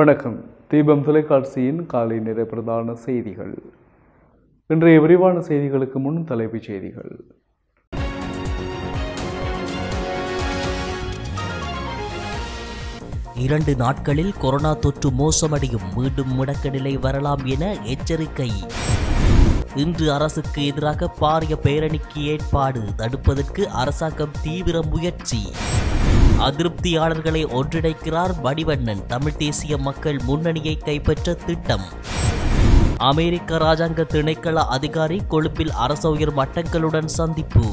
வணக்கம் தீபம் தொலைக்காட்சியின் காலை நிற பிரதான செய்திகள் இன்றைய விரிவான செய்திகளுக்கு முன் தலைப்புச் செய்திகள் இரண்டு நாட்களில் கொரோனா தொற்று மோசமடையும் மீண்டும் முடக்க நிலை வரலாம் என எச்சரிக்கை இன்று அரசுக்கு எதிராக பாரிய பேரணிக்கு ஏற்பாடு தடுப்பதற்கு அரசாங்கம் தீவிர முயற்சி அதிருப்தியாளர்களை ஒன்றிணைக்கிறார் மணிவண்ணன் தமிழ் தேசிய மக்கள் முன்னணியை கைப்பற்ற திட்டம் அமெரிக்க ராஜாங்க திணைக்கள அதிகாரி கொழும்பில் அரச உயர் மட்டங்களுடன் சந்திப்பு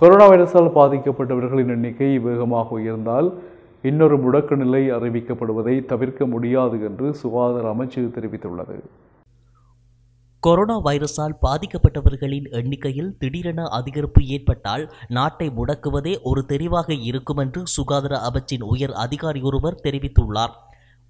கொரோனா வைரஸால் பாதிக்கப்பட்டவர்களின் எண்ணிக்கை வேகமாக உயர்ந்தால் இன்னொரு முடக்க நிலை அறிவிக்கப்படுவதை தவிர்க்க முடியாது என்று சுகாதார அமைச்சு தெரிவித்துள்ளது கொரோனா வைரஸால் பாதிக்கப்பட்டவர்களின் எண்ணிக்கையில் திடீரென அதிகரிப்பு ஏற்பட்டால் நாட்டை முடக்குவதே ஒரு தெரிவாக இருக்கும் என்று சுகாதார அமைச்சின் உயர் அதிகாரி ஒருவர் தெரிவித்துள்ளார்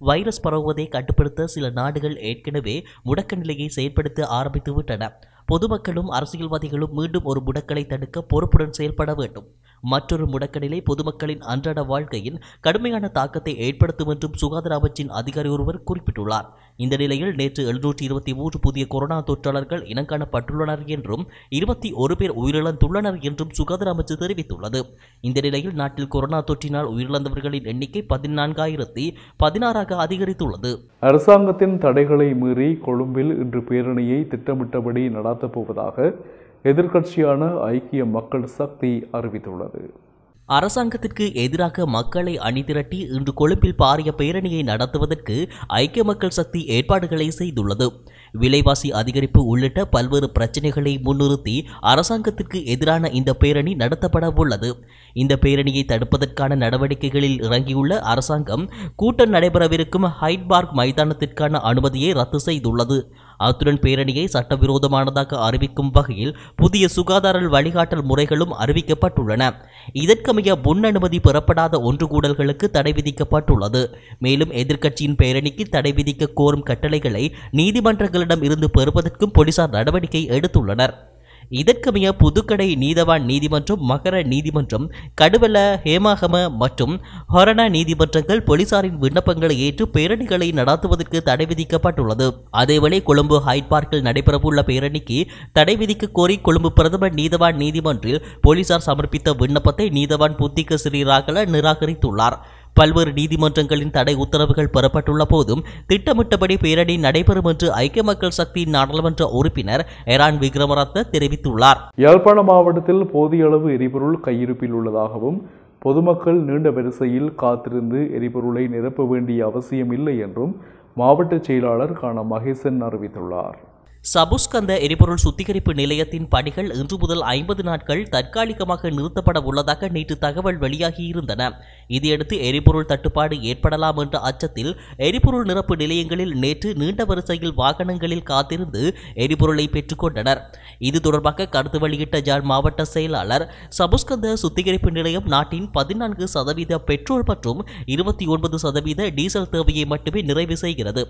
வைரஸ் பரவுவதை கட்டுப்படுத்த சில நாடுகள் ஏற்கனவே முடக்க நிலையை செயற்படுத்த ஆரம்பித்துவிட்டன பொதுமக்களும் அரசியல்வாதிகளும் மீண்டும் ஒரு முடக்கலை தடுக்க பொறுப்புடன் செயல்பட வேண்டும் மற்றொரு முடக்கநிலை பொதுமக்களின் அன்றாட வாழ்க்கையில் கடுமையான தாக்கத்தை ஏற்படுத்தும் என்றும் சுகாதார அமைச்சின் அதிகாரி ஒருவர் குறிப்பிட்டுள்ளார் இந்த நிலையில் நேற்று எழுநூற்றி இருபத்தி மூன்று புதிய கொரோனா தொற்றாளர்கள் இனங்காணப்பட்டுள்ளனர் என்றும் இருபத்தி ஒரு பேர் உயிரிழந்துள்ளனர் என்றும் சுகாதார அமைச்சு தெரிவித்துள்ளது இந்த நிலையில் நாட்டில் கொரோனா தொற்றினால் உயிரிழந்தவர்களின் எண்ணிக்கை பதினான்காயிரத்தி பதினாறாக அதிகரித்துள்ளது அரசாங்கத்தின் தடைகளை மீறி கொழும்பில் இன்று பேரணியை திட்டமிட்டபடி நடத்தப்போவதாக எதிர்க்கட்சியான ஐக்கிய மக்கள் சக்தி அறிவித்துள்ளது அரசாங்கத்திற்கு எதிராக மக்களை அணிதிரட்டி இன்று கொழும்பில் பாரிய பேரணியை நடத்துவதற்கு ஐக்கிய மக்கள் சக்தி ஏற்பாடுகளை செய்துள்ளது விலைவாசி அதிகரிப்பு உள்ளிட்ட பல்வேறு பிரச்சினைகளை முன்னிறுத்தி அரசாங்கத்திற்கு எதிரான இந்த பேரணி நடத்தப்பட உள்ளது இந்த பேரணியை தடுப்பதற்கான நடவடிக்கைகளில் இறங்கியுள்ள அரசாங்கம் கூட்டம் நடைபெறவிருக்கும் ஹைட்பார்க் மைதானத்திற்கான அனுமதியை ரத்து செய்துள்ளது அத்துடன் பேரணியை சட்டவிரோதமானதாக அறிவிக்கும் வகையில் புதிய சுகாதார வழிகாட்டல் முறைகளும் அறிவிக்கப்பட்டுள்ளன இதற்கமைய முன் அனுமதி பெறப்படாத ஒன்றுகூடல்களுக்கு தடை விதிக்கப்பட்டுள்ளது மேலும் எதிர்க்கட்சியின் பேரணிக்கு தடை விதிக்க கோரும் கட்டளைகளை நீதிமன்றங்களிடம் இருந்து பெறுவதற்கும் போலீசார் நடவடிக்கை எடுத்துள்ளனர் இதற்கமைய புதுக்கடை நீதவான் நீதிமன்றம் மகர நீதிமன்றம் கடுவல ஹேமாகம மற்றும் ஹொரண நீதிமன்றங்கள் போலீசாரின் விண்ணப்பங்களை ஏற்று பேரணிகளை நடத்துவதற்கு தடை விதிக்கப்பட்டுள்ளது அதேவேளை கொழும்பு ஹைட் பார்க்கில் நடைபெறவுள்ள பேரணிக்கு தடை விதிக்க கோரி கொழும்பு பிரதமர் நீதவான் நீதிமன்றில் போலீசார் சமர்ப்பித்த விண்ணப்பத்தை நீதவான் புத்திக ஸ்ரீராகல நிராகரித்துள்ளார் பல்வேறு நீதிமன்றங்களின் தடை உத்தரவுகள் பெறப்பட்டுள்ள போதும் திட்டமிட்டபடி பேரணி நடைபெறும் என்று ஐக்கிய மக்கள் சக்தியின் நாடாளுமன்ற உறுப்பினர் எரான் விக்ரமரத்ன தெரிவித்துள்ளார் யாழ்ப்பாண மாவட்டத்தில் போதிய அளவு எரிபொருள் கையிருப்பில் உள்ளதாகவும் பொதுமக்கள் நீண்ட வரிசையில் காத்திருந்து எரிபொருளை நிரப்ப வேண்டிய அவசியம் இல்லை என்றும் மாவட்ட செயலாளர் காண மகேசன் அறிவித்துள்ளார் சபுஸ்கந்த எரிபொருள் சுத்திகரிப்பு நிலையத்தின் பணிகள் இன்று முதல் ஐம்பது நாட்கள் தற்காலிகமாக நிறுத்தப்பட உள்ளதாக நேற்று தகவல் வெளியாகியிருந்தன இதையடுத்து எரிபொருள் தட்டுப்பாடு ஏற்படலாம் என்ற அச்சத்தில் எரிபொருள் நிரப்பு நிலையங்களில் நேற்று நீண்ட வரிசையில் வாகனங்களில் காத்திருந்து எரிபொருளை பெற்றுக்கொண்டனர் இது தொடர்பாக கருத்து வெளியிட்ட ஜார் மாவட்ட செயலாளர் சபுஸ்கந்த சுத்திகரிப்பு நிலையம் நாட்டின் பதினான்கு சதவீத பெட்ரோல் மற்றும் இருபத்தி ஒன்பது சதவீத டீசல் தேவையை மட்டுமே நிறைவு செய்கிறது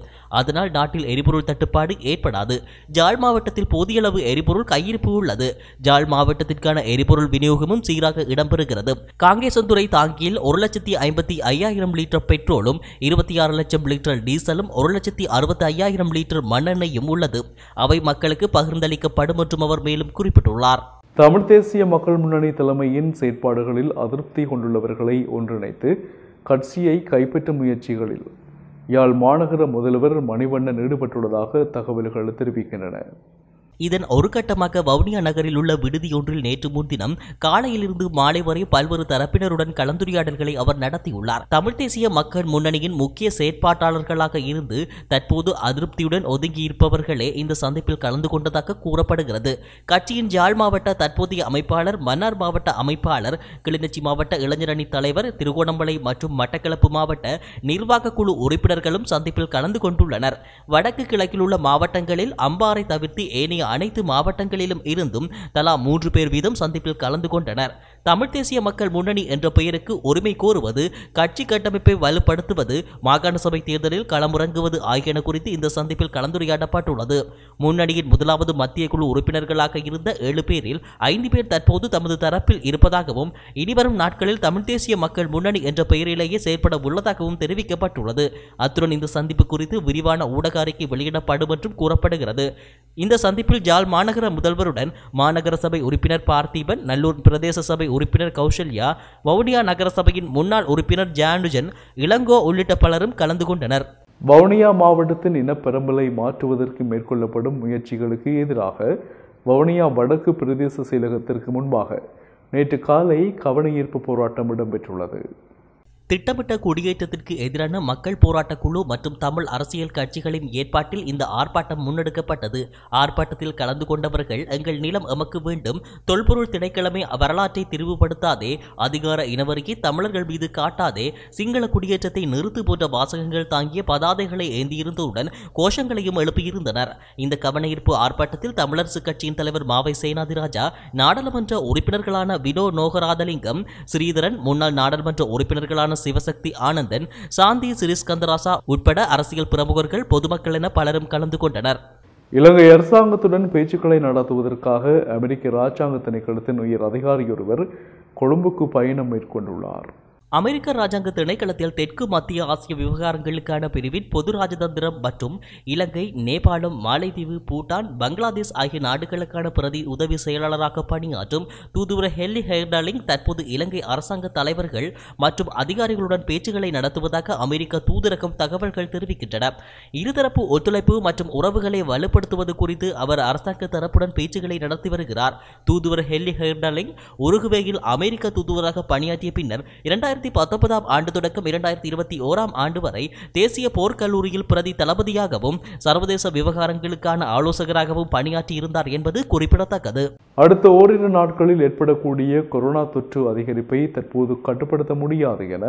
அதனால் நாட்டில் எரிபொருள் தட்டுப்பாடு ஏற்படாது ஜாழ் மாவட்டத்தில் போதிய அளவு எரிபொருள் கையிருப்பு உள்ளது ஜாழ் மாவட்டத்திற்கான எரிபொருள் விநியோகமும் சீராக இடம்பெறுகிறது காங்கேசந்துறை தாங்கியில் ஒரு லட்சத்தி ஐம்பத்தி ஐயாயிரம் லிட்டர் பெட்ரோலும் இருபத்தி ஆறு லட்சம் லிட்டர் டீசலும் ஒரு லட்சத்தி அறுபத்தி ஐயாயிரம் லிட்டர் மண்ணெண்ணையும் உள்ளது அவை மக்களுக்கு பகிர்ந்தளிக்கப்படும் என்றும் அவர் மேலும் குறிப்பிட்டுள்ளார் தமிழ் தேசிய மக்கள் முன்னணி தலைமையின் செயற்பாடுகளில் அதிருப்தி கொண்டுள்ளவர்களை ஒன்றிணைத்து கட்சியை கைப்பற்றும் முயற்சிகளில் யாழ் மாநகர முதல்வர் மணிவண்ணன் ஈடுபட்டுள்ளதாக தகவல்கள் தெரிவிக்கின்றன இதன் ஒரு கட்டமாக வவுனியா நகரில் உள்ள விடுதியொன்றில் நேற்று முன்தினம் காலையிலிருந்து மாலை வரை பல்வேறு தரப்பினருடன் கலந்துரையாடல்களை அவர் நடத்தியுள்ளார் தமிழ்த் தேசிய மக்கள் முன்னணியின் முக்கிய செயற்பாட்டாளர்களாக இருந்து தற்போது அதிருப்தியுடன் ஒதுங்கியிருப்பவர்களே இந்த சந்திப்பில் கலந்து கொண்டதாக கூறப்படுகிறது கட்சியின் ஜாழ் மாவட்ட தற்போதைய அமைப்பாளர் மன்னார் மாவட்ட அமைப்பாளர் கிளிநொச்சி மாவட்ட இளைஞரணி தலைவர் திருகோணமலை மற்றும் மட்டக்களப்பு மாவட்ட நிர்வாக குழு உறுப்பினர்களும் சந்திப்பில் கலந்து கொண்டுள்ளனர் வடக்கு கிழக்கில் உள்ள மாவட்டங்களில் அம்பாறை தவிர்த்து ஏனைய அனைத்து மாவட்டங்களிலும் இருந்தும் தலா மூன்று பேர் வீதம் சந்திப்பில் கலந்து கொண்டனர் தமிழ் தேசிய மக்கள் முன்னணி என்ற பெயருக்கு உரிமை கோருவது கட்சி கட்டமைப்பை வலுப்படுத்துவது மாகாண சபை தேர்தலில் களமுறங்குவது ஆகியன குறித்து இந்த சந்திப்பில் கலந்துரையாடப்பட்டுள்ளது முன்னணியின் முதலாவது மத்திய குழு உறுப்பினர்களாக இருந்த ஏழு பேரில் ஐந்து பேர் தற்போது தமது தரப்பில் இருப்பதாகவும் இனிவரும் நாட்களில் தமிழ் தேசிய மக்கள் முன்னணி என்ற பெயரிலேயே செயற்பட உள்ளதாகவும் தெரிவிக்கப்பட்டுள்ளது அத்துடன் இந்த சந்திப்பு குறித்து விரிவான ஊடக அறிக்கை வெளியிடப்படும் என்றும் கூறப்படுகிறது இந்த சந்திப்பில் தொடர்பில் ஜால் மாநகர முதல்வருடன் மாநகர சபை உறுப்பினர் பார்த்திபன் நல்லூர் பிரதேச சபை உறுப்பினர் கௌசல்யா வவுனியா நகரசபையின் முன்னாள் உறுப்பினர் ஜானுஜன் இளங்கோ உள்ளிட்ட பலரும் கலந்து கொண்டனர் வவுனியா மாவட்டத்தின் இனப்பெரம்பலை மாற்றுவதற்கு மேற்கொள்ளப்படும் முயற்சிகளுக்கு எதிராக வவுனியா வடக்கு பிரதேச செயலகத்திற்கு முன்பாக நேற்று காலை கவனஈர்ப்பு போராட்டம் இடம்பெற்றுள்ளது திட்டமிட்ட குடியேற்றத்திற்கு எதிரான மக்கள் போராட்ட குழு மற்றும் தமிழ் அரசியல் கட்சிகளின் ஏற்பாட்டில் இந்த ஆர்ப்பாட்டம் முன்னெடுக்கப்பட்டது ஆர்ப்பாட்டத்தில் கலந்து கொண்டவர்கள் எங்கள் நிலம் எமக்கு வேண்டும் தொல்பொருள் திணைக்கிழமை வரலாற்றை திரிவுபடுத்தாதே அதிகார இனவருகி தமிழர்கள் மீது காட்டாதே சிங்கள குடியேற்றத்தை நிறுத்து போன்ற வாசகங்கள் தாங்கிய பதாதைகளை ஏந்தியிருந்ததுடன் கோஷங்களையும் எழுப்பியிருந்தனர் இந்த கவனஈர்ப்பு ஆர்ப்பாட்டத்தில் தமிழரசு கட்சியின் தலைவர் மாவை சேனாதிராஜா நாடாளுமன்ற உறுப்பினர்களான வினோ நோகராதலிங்கம் ஸ்ரீதரன் முன்னாள் நாடாளுமன்ற உறுப்பினர்களான சிவசக்தி ஆனந்தன் சாந்தி சிறிஸ்கந்தராசா உட்பட அரசியல் பிரமுகர்கள் பொதுமக்கள் என பலரும் கலந்து கொண்டனர் இலங்கை அரசாங்கத்துடன் பேச்சுக்களை நடத்துவதற்காக அமெரிக்க இராஜாங்க திணைக்களத்தின் உயர் அதிகாரியொருவர் கொழும்புக்கு பயணம் மேற்கொண்டுள்ளார் அமெரிக்க ராஜாங்க திணைக்களத்தில் தெற்கு மத்திய ஆசிய விவகாரங்களுக்கான பிரிவின் பொது ராஜதந்திரம் மற்றும் இலங்கை நேபாளம் மாலைதீவு பூட்டான் பங்களாதேஷ் ஆகிய நாடுகளுக்கான பிரதி உதவி செயலாளராக பணியாற்றும் தூதுவர ஹெல்லி ஹெர்டாலிங் தற்போது இலங்கை அரசாங்க தலைவர்கள் மற்றும் அதிகாரிகளுடன் பேச்சுக்களை நடத்துவதாக அமெரிக்க தூதரகம் தகவல்கள் தெரிவிக்கின்றன இருதரப்பு ஒத்துழைப்பு மற்றும் உறவுகளை வலுப்படுத்துவது குறித்து அவர் அரசாங்க தரப்புடன் பேச்சுக்களை நடத்தி வருகிறார் தூதுவர் ஹெல்லி ஹெர்டாலிங் உருகுவேயில் அமெரிக்க தூதுவராக பணியாற்றிய பின்னர் இரண்டாயிரத்தி இரண்டாயிரத்தி பத்தொன்பதாம் ஆண்டு தொடக்கம் இரண்டாயிரத்தி இருபத்தி ஓராம் ஆண்டு வரை தேசிய போர்க்கல்லூரியில் பிரதி தளபதியாகவும் சர்வதேச விவகாரங்களுக்கான ஆலோசகராகவும் பணியாற்றி இருந்தார் என்பது குறிப்பிடத்தக்கது அடுத்த ஓரிரு நாட்களில் ஏற்படக்கூடிய கொரோனா தொற்று அதிகரிப்பை தற்போது கட்டுப்படுத்த முடியாது என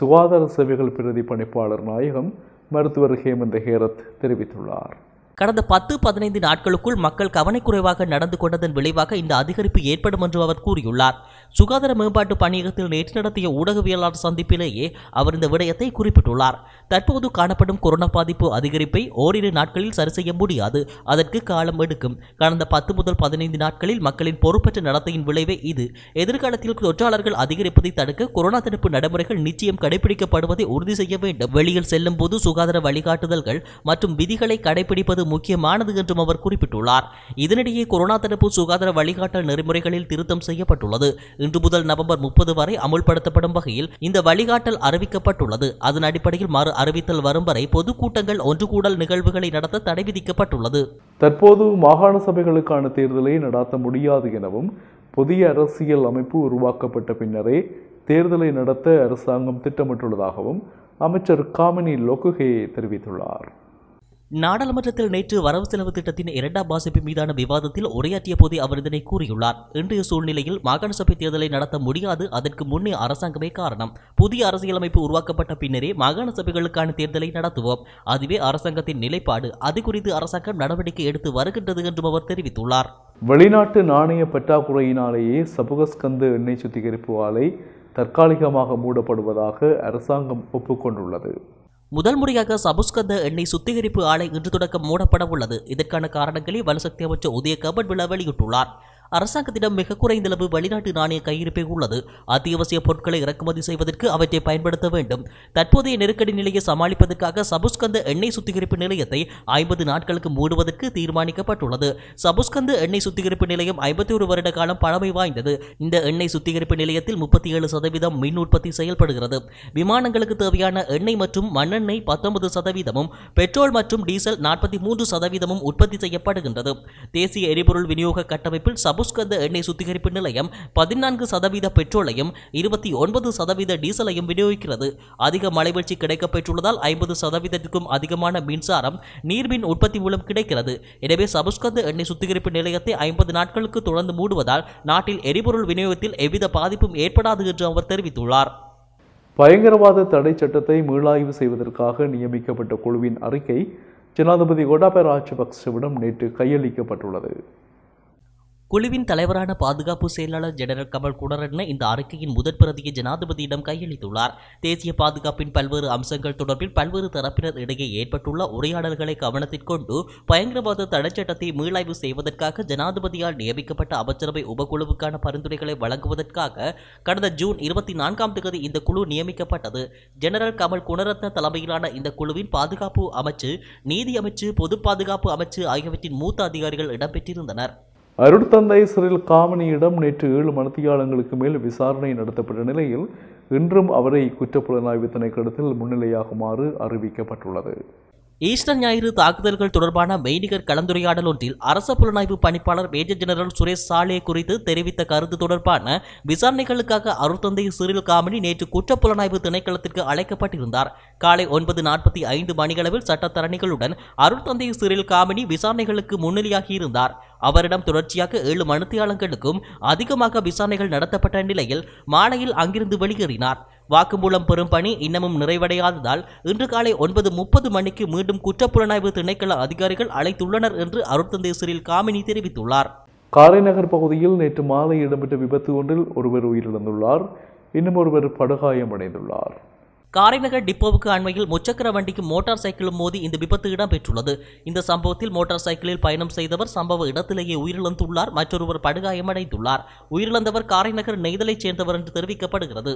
சுகாதார சேவைகள் பிரதி பணிப்பாளர் நாயகம் மருத்துவர் ஹேமந்த ஹேரத் தெரிவித்துள்ளார் கடந்த பத்து பதினைந்து நாட்களுக்குள் மக்கள் கவனக்குறைவாக நடந்து கொண்டதன் விளைவாக இந்த அதிகரிப்பு ஏற்படும் என்று அவர் கூறியுள்ளார் சுகாதார மேம்பாட்டு பணியகத்தில் நேற்று நடத்திய ஊடகவியலாளர் சந்திப்பிலேயே அவர் இந்த விடயத்தை குறிப்பிட்டுள்ளார் தற்போது காணப்படும் கொரோனா பாதிப்பு அதிகரிப்பை ஓரிரு நாட்களில் சரி செய்ய முடியாது அதற்கு காலம் எடுக்கும் கடந்த பத்து முதல் பதினைந்து நாட்களில் மக்களின் பொறுப்பற்ற நடத்தையின் விளைவே இது எதிர்காலத்தில் தொற்றாளர்கள் அதிகரிப்பதை தடுக்க கொரோனா தடுப்பு நடைமுறைகள் நிச்சயம் கடைபிடிக்கப்படுவதை உறுதி செய்ய வேண்டும் வெளியில் செல்லும் போது சுகாதார வழிகாட்டுதல்கள் மற்றும் விதிகளை கடைபிடிப்பது என்பது முக்கியமானது என்றும் அவர் குறிப்பிட்டுள்ளார் இதனிடையே கொரோனா தடுப்பு சுகாதார வழிகாட்டல் நெறிமுறைகளில் திருத்தம் செய்யப்பட்டுள்ளது இன்று முதல் நவம்பர் முப்பது வரை அமுல்படுத்தப்படும் வகையில் இந்த வழிகாட்டல் அறிவிக்கப்பட்டுள்ளது அதன் அடிப்படையில் மறு அறிவித்தல் வரும் வரை பொதுக்கூட்டங்கள் ஒன்று கூடல் நிகழ்வுகளை நடத்த தடை விதிக்கப்பட்டுள்ளது தற்போது மாகாண சபைகளுக்கான தேர்தலை நடாத்த முடியாது எனவும் புதிய அரசியல் அமைப்பு உருவாக்கப்பட்ட பின்னரே தேர்தலை நடத்த அரசாங்கம் திட்டமிட்டுள்ளதாகவும் அமைச்சர் காமினி லொகுகே தெரிவித்துள்ளார் நாடாளுமன்றத்தில் நேற்று வரவு செலவு திட்டத்தின் இரண்டாம் பாசிப்பு மீதான விவாதத்தில் உரையாற்றிய போதே அவர் இதனை கூறியுள்ளார் இன்றைய சூழ்நிலையில் மாகாண சபை தேர்தலை நடத்த முடியாது அதற்கு முன்னே அரசாங்கமே காரணம் புதிய அரசியலமைப்பு உருவாக்கப்பட்ட பின்னரே மாகாண சபைகளுக்கான தேர்தலை நடத்துவோம் அதுவே அரசாங்கத்தின் நிலைப்பாடு அது குறித்து அரசாங்கம் நடவடிக்கை எடுத்து வருகின்றது என்றும் அவர் தெரிவித்துள்ளார் வெளிநாட்டு நாணய பற்றாக்குறையினாலேயே சபுகஸ்கந்த எண்ணெய் சுத்திகரிப்பு ஆலை தற்காலிகமாக மூடப்படுவதாக அரசாங்கம் ஒப்புக்கொண்டுள்ளது முதல் முறையாக சபுஸ்கந்த எண்ணெய் சுத்திகரிப்பு ஆலை இன்று தொடக்கம் மூடப்பட உள்ளது இதற்கான காரணங்களை வலுசக்தி அமைச்சர் உதயகபட் கபட் விழா வெளியிட்டுள்ளார் அரசாங்கத்திடம் மிக குறைந்த அளவு வெளிநாட்டு நாணய கையிருப்பே உள்ளது அத்தியாவசிய பொருட்களை இறக்குமதி செய்வதற்கு அவற்றை பயன்படுத்த வேண்டும் தற்போதைய நெருக்கடி நிலையை சமாளிப்பதற்காக சபுஸ்கந்த எண்ணெய் சுத்திகரிப்பு நிலையத்தை ஐம்பது நாட்களுக்கு மூடுவதற்கு தீர்மானிக்கப்பட்டுள்ளது சபுஸ்கந்த எண்ணெய் சுத்திகரிப்பு நிலையம் ஐம்பத்தி ஒரு வருட காலம் பழமை வாய்ந்தது இந்த எண்ணெய் சுத்திகரிப்பு நிலையத்தில் முப்பத்தி ஏழு சதவீதம் மின் உற்பத்தி செயல்படுகிறது விமானங்களுக்கு தேவையான எண்ணெய் மற்றும் மண்ணெண்ணெய் பத்தொன்பது சதவீதமும் பெட்ரோல் மற்றும் டீசல் நாற்பத்தி மூன்று சதவீதமும் உற்பத்தி செய்யப்படுகின்றது தேசிய எரிபொருள் விநியோக கட்டமைப்பில் சபு சபுஷ்கந்த எண்ணெய் சுத்திகரிப்பு நிலையம் பதினான்கு சதவீத பெட்ரோலையும் இருபத்தி ஒன்பது சதவீத டீசலையும் விநியோகிக்கிறது அதிக மழைவீழ்ச்சி கிடைக்கப் பெற்றுள்ளதால் ஐம்பது சதவீதத்திற்கும் அதிகமான மின்சாரம் நீர்மின் உற்பத்தி மூலம் கிடைக்கிறது எனவே சபுஷ்கந்த எண்ணெய் சுத்திகரிப்பு நிலையத்தை ஐம்பது நாட்களுக்கு தொடர்ந்து மூடுவதால் நாட்டில் எரிபொருள் விநியோகத்தில் எவ்வித பாதிப்பும் ஏற்படாது என்று அவர் தெரிவித்துள்ளார் பயங்கரவாத தடை சட்டத்தை மீளாய்வு செய்வதற்காக நியமிக்கப்பட்ட குழுவின் அறிக்கை ஜனாதிபதி கோட்டாபய ராஜபக்சவிடம் நேற்று கையளிக்கப்பட்டுள்ளது குழுவின் தலைவரான பாதுகாப்பு செயலாளர் ஜெனரல் கமல் குணரட்ன இந்த அறிக்கையின் முதற் பிரதியை ஜனாதிபதியிடம் கையளித்துள்ளார் தேசிய பாதுகாப்பின் பல்வேறு அம்சங்கள் தொடர்பில் பல்வேறு தரப்பினர் இடையே ஏற்பட்டுள்ள உரையாடல்களை கவனத்தில் கொண்டு பயங்கரவாத தடைச்சட்டத்தை மீளாய்வு செய்வதற்காக ஜனாதிபதியால் நியமிக்கப்பட்ட அமைச்சரவை உபகுழுவுக்கான பரிந்துரைகளை வழங்குவதற்காக கடந்த ஜூன் இருபத்தி நான்காம் தேதி இந்த குழு நியமிக்கப்பட்டது ஜெனரல் கமல் குணரத்ன தலைமையிலான இந்த குழுவின் பாதுகாப்பு அமைச்சு நீதி அமைச்சு பொது பாதுகாப்பு அமைச்சு ஆகியவற்றின் மூத்த அதிகாரிகள் இடம்பெற்றிருந்தனர் அருட்தந்தை சிறில் காமனியிடம் நேற்று ஏழு மனத்தியாளங்களுக்கு மேல் விசாரணை நடத்தப்பட்ட நிலையில் இன்றும் அவரை குற்றப்புலனாய்வு திணைக்களத்தில் முன்னிலையாகுமாறு அறிவிக்கப்பட்டுள்ளது ஈஸ்டர் ஞாயிறு தாக்குதல்கள் தொடர்பான மெய்நிகர் கலந்துரையாடல் ஒன்றில் அரச புலனாய்வு பணிப்பாளர் மேஜர் ஜெனரல் சுரேஷ் சாலே குறித்து தெரிவித்த கருத்து தொடர்பான விசாரணைகளுக்காக அருத்தந்தை சிறில் காமினி நேற்று குற்ற புலனாய்வு திணைக்களத்திற்கு அழைக்கப்பட்டிருந்தார் காலை ஒன்பது நாற்பத்தி ஐந்து மணியளவில் சட்டத்தரணிகளுடன் அருள்தந்தை சிறில் காமினி விசாரணைகளுக்கு முன்னிலையாகியிருந்தார் அவரிடம் தொடர்ச்சியாக ஏழு மனுத்தியாளங்களுக்கும் அதிகமாக விசாரணைகள் நடத்தப்பட்ட நிலையில் மாலையில் அங்கிருந்து வெளியேறினார் வாக்குமூலம் பெறும் பணி இன்னமும் நிறைவடையாததால் இன்று காலை ஒன்பது முப்பது மணிக்கு மீண்டும் குற்றப்புலனாய்வு திணைக்கள அதிகாரிகள் அழைத்துள்ளனர் என்று அருட்தந்தை சிறில் காமினி தெரிவித்துள்ளார் காரைநகர் பகுதியில் நேற்று மாலை இடம்பெற்ற விபத்து ஒன்றில் ஒருவர் உயிரிழந்துள்ளார் இன்னும் ஒருவர் படுகாயமடைந்துள்ளார் காரைநகர் டிப்போவுக்கு அண்மையில் முச்சக்கர வண்டிக்கு மோட்டார் சைக்கிளும் மோதி இந்த விபத்து இடம்பெற்றுள்ளது இந்த சம்பவத்தில் மோட்டார் சைக்கிளில் பயணம் செய்தவர் சம்பவ இடத்திலேயே உயிரிழந்துள்ளார் மற்றொருவர் படுகாயமடைந்துள்ளார் உயிரிழந்தவர் காரைநகர் நெய்தலைச் சேர்ந்தவர் என்று தெரிவிக்கப்படுகிறது